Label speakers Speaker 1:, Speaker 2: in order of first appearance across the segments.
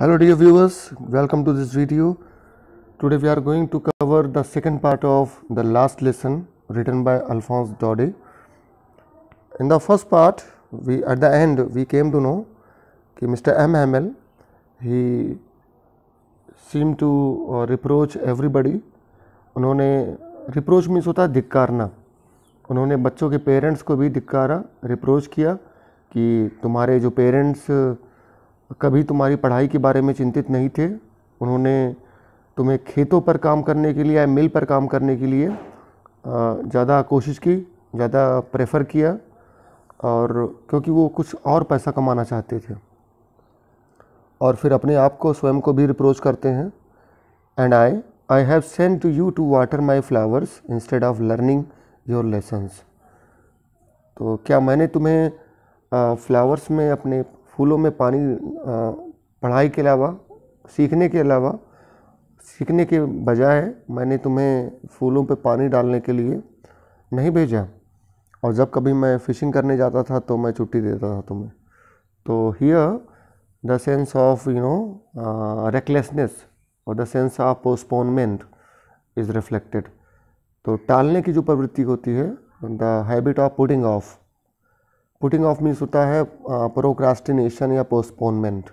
Speaker 1: hello dear viewers welcome to this video today we are going to cover the second part of the last lesson written by alphonse daudet in the first part we at the end we came to know कि mr m hamel he seemed to uh, reproach everybody उन्होंने reproach means होता है धिक्कारना उन्होंने बच्चों के parents को भी धिक्कारा reproach किया कि तुम्हारे जो पेरेंट्स कभी तुम्हारी पढ़ाई के बारे में चिंतित नहीं थे उन्होंने तुम्हें खेतों पर काम करने के लिए या मिल पर काम करने के लिए ज़्यादा कोशिश की ज़्यादा प्रेफर किया और क्योंकि वो कुछ और पैसा कमाना चाहते थे और फिर अपने आप को स्वयं को भी रिप्रोच करते हैं and I I have sent to you to water my flowers instead of learning your lessons तो क्या मैंने तुम्हें फ्लावर्स में अपने स्कूलों में पानी पढ़ाई के अलावा सीखने के अलावा सीखने के बजाय मैंने तुम्हें फूलों पर पानी डालने के लिए नहीं भेजा और जब कभी मैं फ़िशिंग करने जाता था तो मैं छुट्टी देता था तुम्हें तो here the sense of you know recklessness और the sense of postponement is reflected तो टालने की जो प्रवृत्ति होती है the habit of putting off putting off means होता है प्रोक्रास्टिनेशन या पोस्टपोनमेंट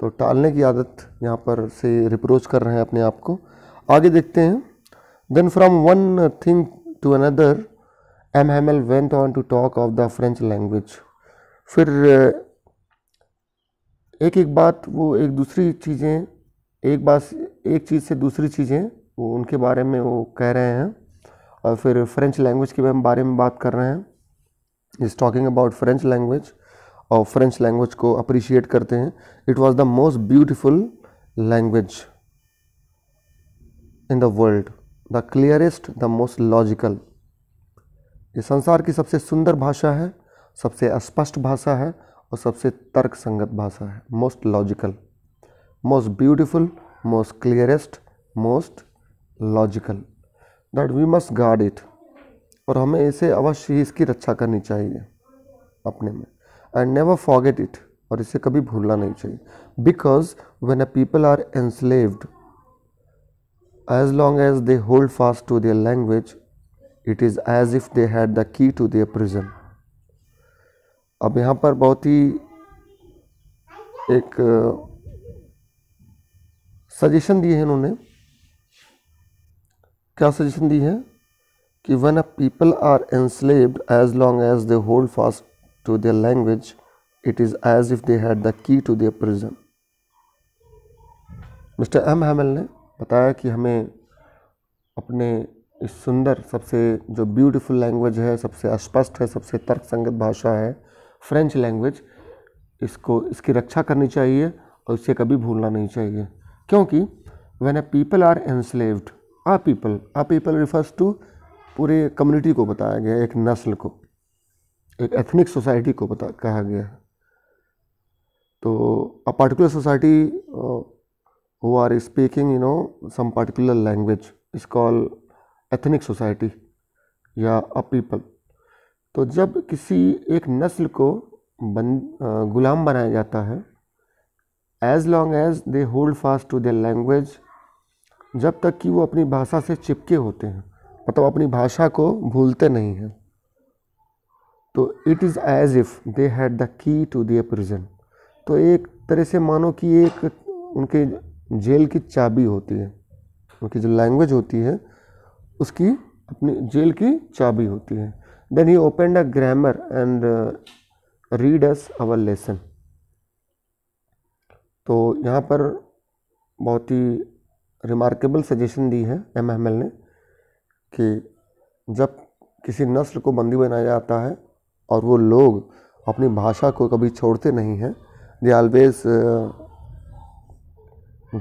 Speaker 1: तो टालने की आदत यहाँ पर से रिप्रोच कर रहे हैं अपने आप को आगे देखते हैं then from one thing to another M L went on to talk of the French language फिर एक एक बात वो एक दूसरी चीज़ें एक बात एक चीज़ से दूसरी चीज़ें वो उनके बारे में वो कह रहे हैं और फिर फ्रेंच लैंग्वेज के बारे में बात कर रहे हैं is talking about French language और फ्रेंच लैंग्वेज को अप्रिशिएट करते हैं it was the most beautiful language in the world the clearest the most logical ये संसार की सबसे सुंदर भाषा है सबसे स्पष्ट भाषा है और सबसे तर्क संगत भाषा है most logical most beautiful most clearest most logical that we must guard it और हमें इसे अवश्य ही इसकी रक्षा करनी चाहिए अपने में एंड नेवर फॉगेट इट और इसे कभी भूलना नहीं चाहिए because when a people are enslaved as long as they hold fast to their language it is as if they had the key to their prison अब यहाँ पर बहुत ही एक सजेशन uh, दिए हैं इन्होंने क्या सजेशन दी है कि when a people are enslaved as long as they hold fast to their language it is as if they had the key to their prison mister M Hamel ने बताया कि हमें अपने इस सुंदर सबसे जो ब्यूटीफुल लैंग्वेज है सबसे स्पष्ट है सबसे तर्क संगत भाषा है फ्रेंच लैंग्वेज इसको इसकी रक्षा करनी चाहिए और इसे कभी भूलना नहीं चाहिए क्योंकि when a people are enslaved a people a people refers to पूरे कम्युनिटी को बताया गया एक नस्ल को एक एथनिक सोसाइटी को बता कहा गया तो a particular society who are speaking you know some particular language uh, is call ethnic society या अ पीपल तो जब किसी एक नस्ल को बन uh, गुलाम बनाया जाता है as long as they hold fast to their language जब तक कि वो अपनी भाषा से चिपके होते हैं मतलब अपनी भाषा को भूलते नहीं हैं तो it is as if they had the key to their prison तो एक तरह से मानो कि एक उनके जेल की चाबी होती है उनकी जो लैंग्वेज होती है उसकी अपनी जेल की चाबी होती है then he open a grammar and read us our lesson तो यहाँ पर बहुत ही रिमार्केबल सजेशन दी है एम एम एल ने कि जब किसी नस्ल को बंदी बनाया जाता है और वो लोग अपनी भाषा को कभी छोड़ते नहीं हैं they always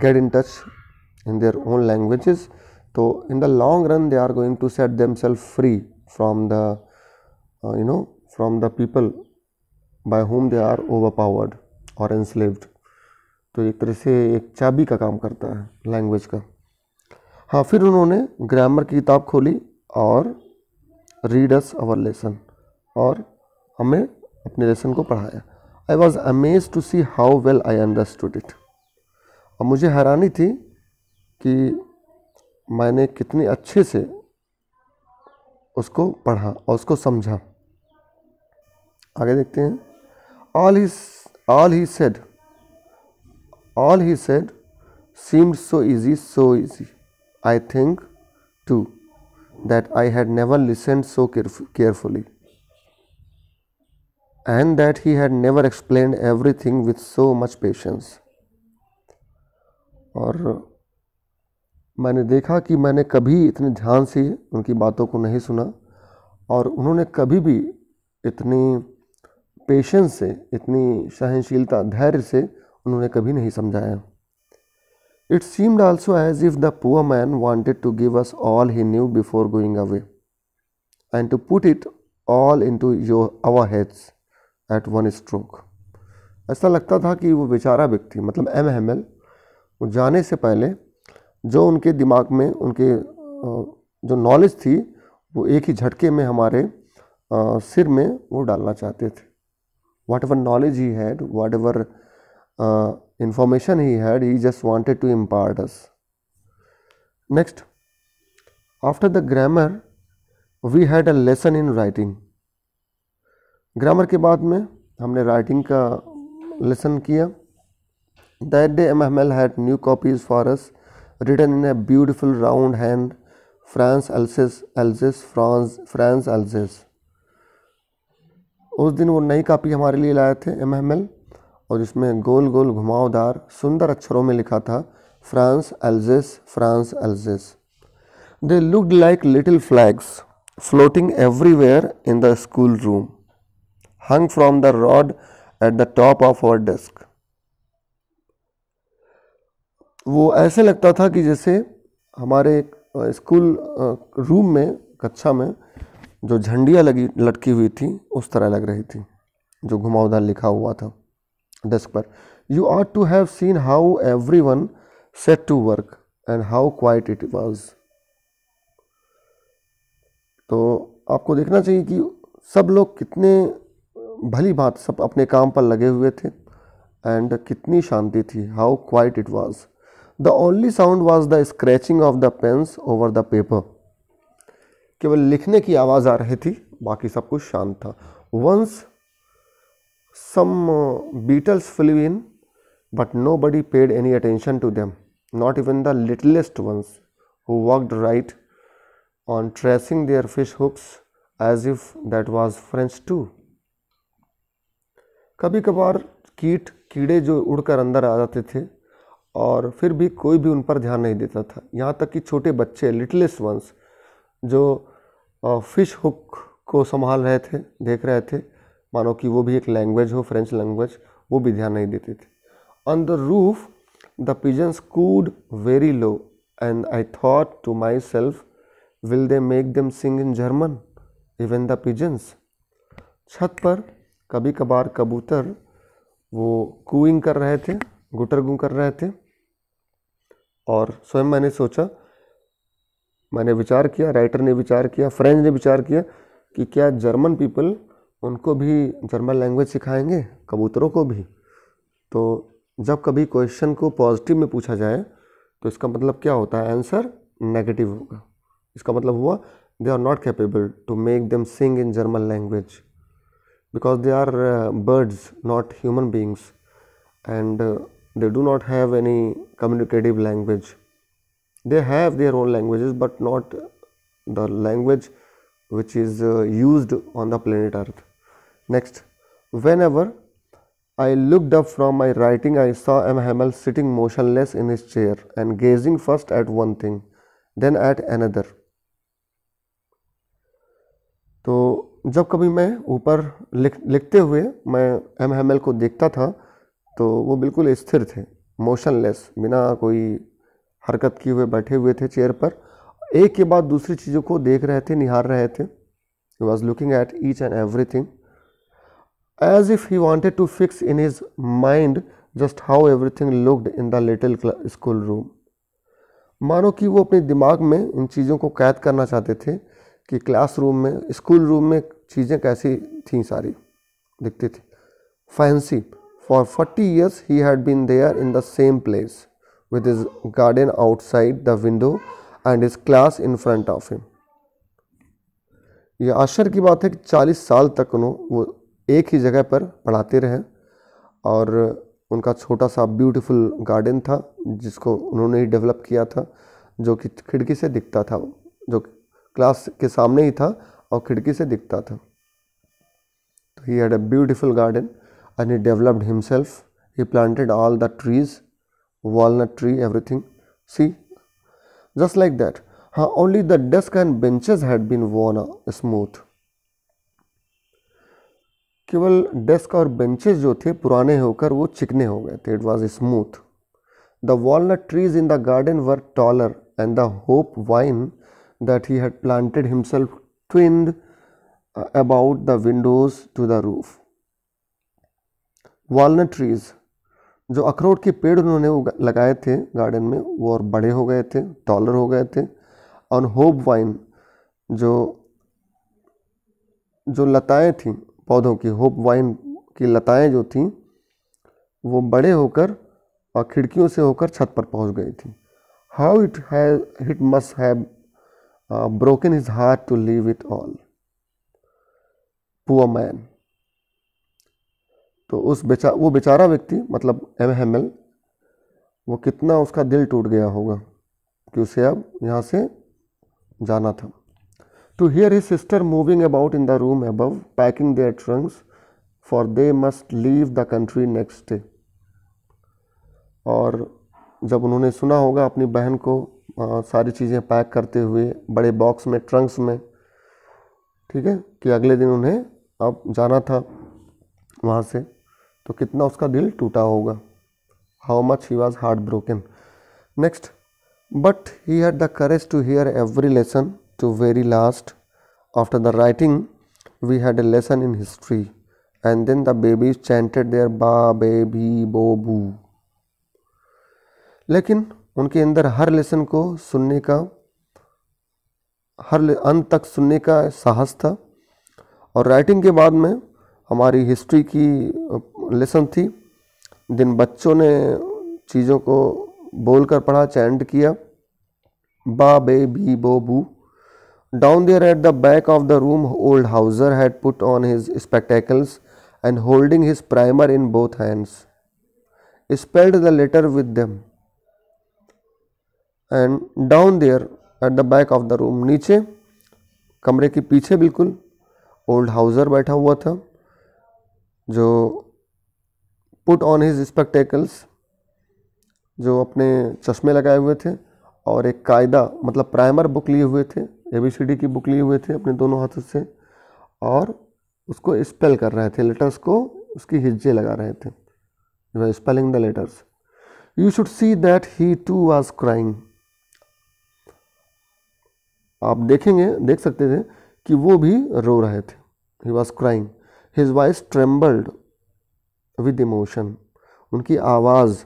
Speaker 1: get in touch in their own languages तो in the long run they are going to set them self free from the you know from the people by whom they are overpowered और enslaved तो एक तरह से एक चाबी का काम करता है लैंग्वेज का हाँ फिर उन्होंने ग्रामर की किताब खोली और रीडर्स अवर लेसन और हमें अपने लेसन को पढ़ाया I was amaze to see how well I understood it और मुझे हैरानी थी कि मैंने कितने अच्छे से उसको पढ़ा और उसको समझा आगे देखते हैं all he all he said all he said seemed so easy so easy I think too that I had never listened so caref carefully and that he had never explained everything with so much patience. और मैंने देखा कि मैंने कभी इतने ध्यान से उनकी बातों को नहीं सुना और उन्होंने कभी भी इतनी पेशेंस से इतनी सहनशीलता धैर्य से उन्होंने कभी नहीं समझाया it seemed also as if the poor man wanted to give us all he knew before going away and to put it all into your our heads at one stroke ऐसा लगता था कि वो बेचारा व्यक्ति मतलब M M L वो जाने से पहले जो उनके दिमाग में उनके जो नॉलेज थी वो एक ही झटके में हमारे सिर में वो डालना चाहते थे whatever knowledge he had whatever information he had he just wanted to impart us next after the grammar we had a lesson in writing grammar ke baad mein humne writing ka lesson kiya that day mml had new copies for us written in a beautiful round hand France Alsace Alsace France France Alsace उस दिन वो नई copy हमारे लिए लाए थे M M L और इसमें गोल गोल घुमावदार सुंदर अक्षरों में लिखा था France Alsace France Alsace they looked like little flags floating everywhere in the school room hung from the rod at the top of our desk वो ऐसे लगता था कि जैसे हमारे स्कूल रूम में कक्षा में जो झंडियाँ लगी लटकी हुई थी उस तरह लग रही थी जो घुमावदार लिखा हुआ था डेस्क पर you are to have seen how everyone set to work and how quiet it was तो आपको देखना चाहिए कि सब लोग कितने भली बात सब अपने काम पर लगे हुए थे एंड कितनी शांति थी how quiet it was the only sound was the scratching of the pens over the paper केवल लिखने की आवाज़ आ रही थी बाकी सब कुछ शांत था once Some uh, beetles flew in, but nobody paid any attention to them, not even the littlest ones who walked right on tracing their fish hooks as if that was French too. कभी कभार कीट कीड़े जो उड़कर अंदर आ जाते थे और फिर भी कोई भी उन पर ध्यान नहीं देता था यहाँ तक कि छोटे बच्चे लिटलेस्ट वंस जो फिश हुक को संभाल रहे थे देख रहे थे मानो कि वो भी एक लैंग्वेज हो फ्रेंच लैंग्वेज वो भी ध्यान नहीं देते थे on the roof the pigeons cooed very low and I thought to myself will they make them sing in German even the pigeons छत पर कभी कभार कबूतर वो कूइंग कर रहे थे गुटर गु कर रहे थे और स्वयं मैंने सोचा मैंने विचार किया राइटर ने विचार किया फ्रेंच ने विचार किया कि क्या जर्मन पीपल उनको भी जर्मन लैंग्वेज सिखाएंगे कबूतरों को भी तो जब कभी क्वेश्चन को पॉजिटिव में पूछा जाए तो इसका मतलब क्या होता है आंसर नेगेटिव होगा इसका मतलब हुआ they are not capable to make them sing in German language because they are birds not human beings and they do not have any communicative language they have their own language but not the language which is use on the planet earth next whenever I look up from my writing I saw M Hamel sitting motionless in his chair and gazing first at one thing then at another तो जब कभी मैं ऊपर लिख लिखते हुए मैं M M L को देखता था तो वो बिल्कुल स्थिर थे मोशनलेस बिना कोई हरकत किए हुए बैठे हुए थे चेयर पर एक के बाद दूसरी चीज़ों को देख रहे थे निहार रहे थे was looking at each and every thing as if he wanted to fix in his mind just how everything looked in the little school room. मानो कि वो अपने दिमाग में इन चीज़ों को कैद करना चाहते थे कि क्लासरूम में स्कूल रूम में चीज़ें कैसी थी सारी दिखती थी fancy for forty years he had been there in the same place with his garden outside the window and his class in front of him यह आश्चर्य की बात है कि चालीस साल तक उन्होंने वो एक ही जगह पर पढ़ाते रहे और उनका छोटा सा ब्यूटीफुल गार्डन था जिसको उन्होंने ही डेवलप किया था जो कि खिड़की से दिखता था जो क्लास के सामने ही था और खिड़की से दिखता था तो he had a beautiful garden and he developed himself he planted all the trees trees tree everything see just like that हाँ only the desk and benches had been worn smooth केवल डेस्क और benches जो थे पुराने होकर वो चिकने हो गए थे it was smooth the walnut trees in the garden were taller and the hop vine that he had planted himself twined about the windows to the roof walnut trees जो अखरोट के पेड़ उन्होंने लगाए थे गार्डन में वो और बड़े हो गए थे टॉलर हो गए थे और होप वाइन जो जो लताएं थीं पौधों की होप वाइन की लताएं जो थीं वो बड़े होकर और खिड़कियों से होकर छत पर पहुंच गई थी हाउ इट है इट मस्ट है broken his heart to leave it all poor man तो उस बेचा वो बेचारा व्यक्ति मतलब एम एम एल वो कितना उसका दिल टूट गया होगा कि उसे अब यहाँ से जाना था to hear his sister moving about in the room above, packing their trunks, for they must leave the country next day. और जब उन्होंने सुना होगा अपनी बहन को आ, सारी चीज़ें पैक करते हुए बड़े बॉक्स में ट्रंक्स में ठीक है कि अगले दिन उन्हें अब जाना था वहाँ से तो कितना उसका दिल टूटा होगा how much he was heart broken next but he had the courage to hear every lesson to very last after the writing we had a lesson in history and then the babies chanted their ba baby bo bu लेकिन उनके अंदर हर lesson को सुनने का हर अंत तक सुनने का साहस था और राइटिंग के बाद में हमारी हिस्ट्री की लेसन थी दिन बच्चों ने चीज़ों को बोलकर पढ़ा चैंड किया बा बे बी बो बू Down there at the back of the room, old Hauser had put on his spectacles and holding his primer in both hands, spelled the letter with them. And down there at the back of the room, नीचे कमरे के पीछे बिल्कुल old Houser बैठा हुआ था जो put on his spectacles जो अपने चश्मे लगाए हुए थे और एक कायदा मतलब प्राइमर बुक लिए हुए थे ए बी सी डी की बुक लिए हुए थे अपने दोनों हाथों से और उसको स्पेल कर रहे थे लेटर्स को उसकी हिज्जे लगा रहे थे you spelling the letters you should see that he too was crying आप देखेंगे देख सकते थे कि वो भी रो रहे थे he was crying his voice trembled with emotion उनकी आवाज़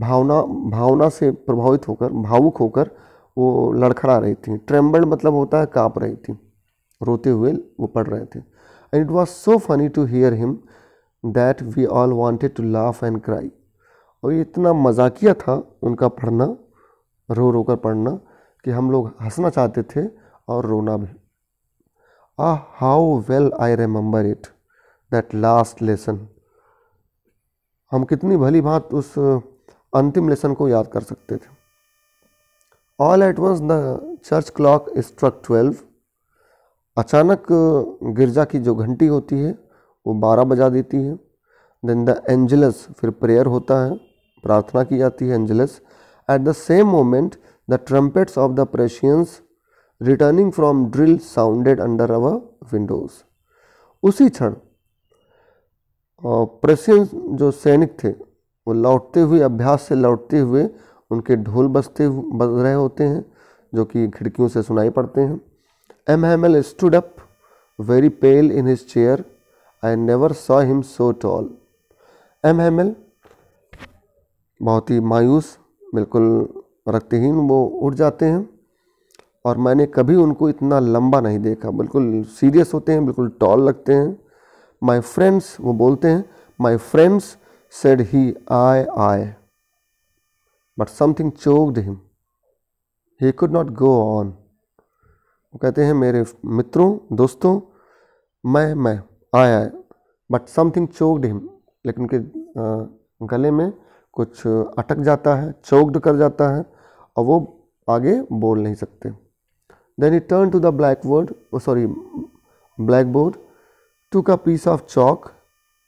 Speaker 1: भावना भावना से प्रभावित होकर भावुक होकर वो लड़खड़ा रही थी ट्रेम्बल्ड मतलब होता है काँप रही थी रोते हुए वो पढ़ रहे थे and it was so funny to hear him that we all wanted to laugh and cry और ये इतना मजाकिया था उनका पढ़ना रो रो कर पढ़ना कि हम लोग हंसना चाहते थे और रोना भी आ how well I remember it that last lesson हम कितनी भली बात उस अंतिम लेसन को याद कर सकते थे all at once the church clock struck twelve अचानक गिरजा की जो घंटी होती है वो बारह बजा देती है देन द एंजलस फिर प्रेयर होता है प्रार्थना की जाती है Angelus at the same moment the trumpets of the Prussians returning from drill sounded under our windows उसी क्षण प्रेशियंस जो सैनिक थे वो लौटते हुए अभ्यास से लौटते हुए उनके ढोल बजते बज रहे होते हैं जो कि खिड़कियों से सुनाई पड़ते हैं M M L stood up very pale in his chair I never saw him so tall M M L बहुत ही मायूस बिल्कुल रक्तहीन वो उठ जाते हैं और मैंने कभी उनको इतना लंबा नहीं देखा बिल्कुल सीरियस होते हैं बिल्कुल टॉल लगते हैं माई फ्रेंड्स वो बोलते हैं my friends said he I I but something choked him he could not go on वो कहते हैं मेरे मित्रों दोस्तों मैं मैं आया बट समथिंग चोक्ड हिम लेकिन उनके गले में कुछ अटक जाता है चोक्ड कर जाता है और वो आगे बोल नहीं सकते then he turn to the blackboard sorry blackboard का piece of chalk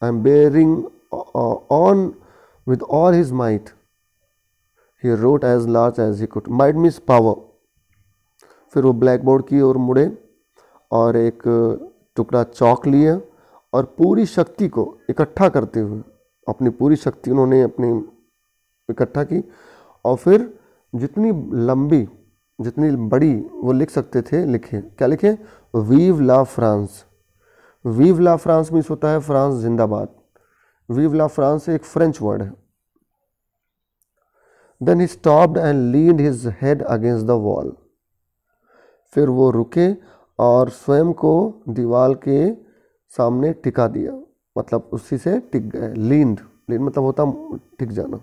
Speaker 1: I am bearing on with all his might he wrote as large as he could mind means power फिर वो black board की ओर मुड़े और एक टुकड़ा चौक लिए और पूरी शक्ति को इकट्ठा करते हुए अपनी पूरी शक्ति उन्होंने अपनी इकट्ठा की और फिर जितनी लंबी जितनी बड़ी वो लिख सकते थे लिखे क्या लिखे vive la France vive la France means होता है फ्रांस जिंदाबाद वीव ला फ्रांस एक फ्रेंच वर्ड है then he stopped and lead his head against the wall फिर वो रुके और स्वयं को दीवार के सामने टिका दिया मतलब उसी से टिक गए लींद लीन मतलब होता टिक जाना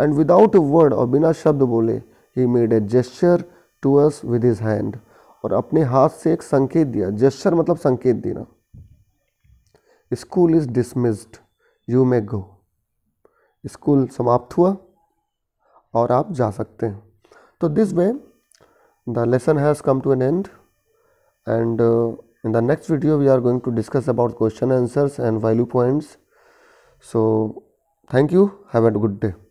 Speaker 1: एंड विदाउट अ वर्ड और बिना शब्द बोले ही made a gesture to us with his hand और अपने हाथ से एक संकेत दिया जेस्चर मतलब संकेत देना school is dismissed you may go school समाप्त हुआ और आप जा सकते हैं तो this way the lesson has come to an end and in the next video we are going to discuss about question answers and value points so thank you have a good day